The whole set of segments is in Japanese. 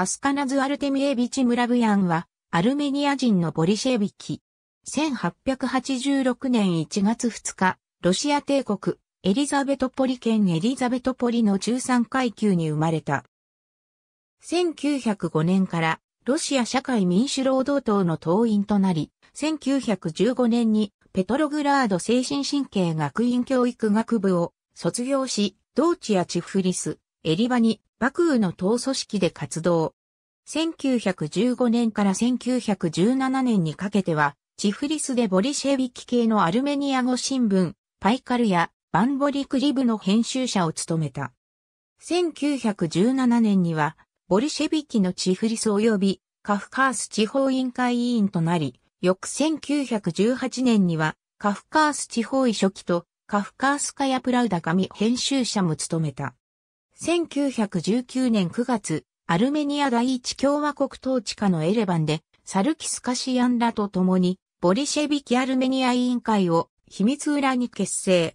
アスカナズ・アルテミエビチ・ムラブヤンは、アルメニア人のボリシェビキ。1886年1月2日、ロシア帝国、エリザベトポリ県エリザベトポリの中産階級に生まれた。1905年からロシア社会民主労働党の党員となり、1915年にペトログラード精神神経学院教育学部を卒業し、同地やチフリス、エリバニ、幕府の党組織で活動。1915年から1917年にかけては、チフリスでボリシェビキ系のアルメニア語新聞、パイカルやバンボリクリブの編集者を務めた。1917年には、ボリシェビキのチフリス及びカフカース地方委員会委員となり、翌1918年には、カフカース地方委書記とカフカースカヤプラウダ紙編集者も務めた。1919年9月、アルメニア第一共和国統治下のエレバンで、サルキス・カシヤンらと共に、ボリシェビキ・アルメニア委員会を秘密裏に結成。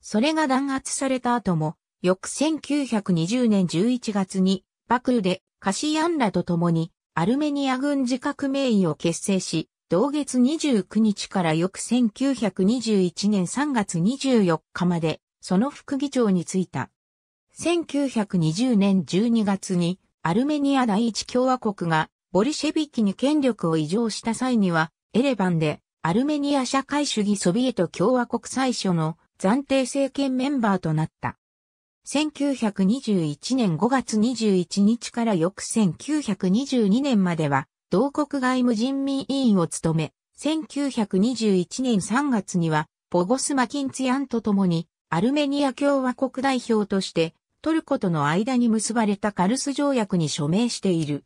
それが弾圧された後も、翌1920年11月に、バクーでカシヤンらと共に、アルメニア軍事革命委を結成し、同月29日から翌1921年3月24日まで、その副議長に就いた。1920年12月にアルメニア第一共和国がボリシェビキに権力を移譲した際にはエレバンでアルメニア社会主義ソビエト共和国最初の暫定政権メンバーとなった。1921年5月21日から翌1922年までは、同国外務人民委員を務め、1921年3月には、ポゴス・マキンツィアンと共に、アルメニア共和国代表として、トルコとの間に結ばれたカルス条約に署名している。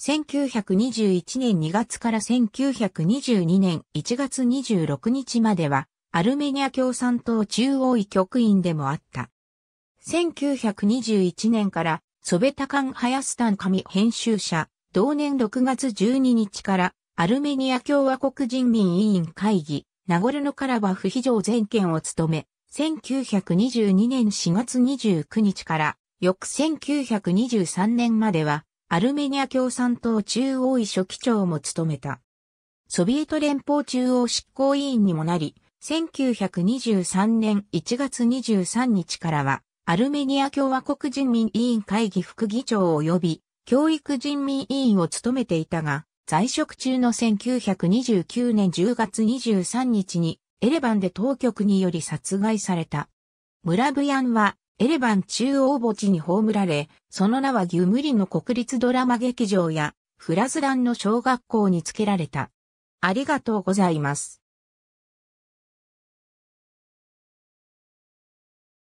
1921年2月から1922年1月26日までは、アルメニア共産党中央委局員でもあった。1921年から、ソベタカン・ハヤスタン紙編集者、同年6月12日から、アルメニア共和国人民委員会議、ナゴルノカラバフ非常全権を務め、1922年4月29日から翌1923年まではアルメニア共産党中央委書記長も務めた。ソビエト連邦中央執行委員にもなり、1923年1月23日からはアルメニア共和国人民委員会議副議長及び教育人民委員を務めていたが、在職中の1929年10月23日にエレバンで当局により殺害された。ムラブヤンは、エレバン中央墓地に葬られ、その名はギュムリの国立ドラマ劇場や、フラズランの小学校につけられた。ありがとうございます。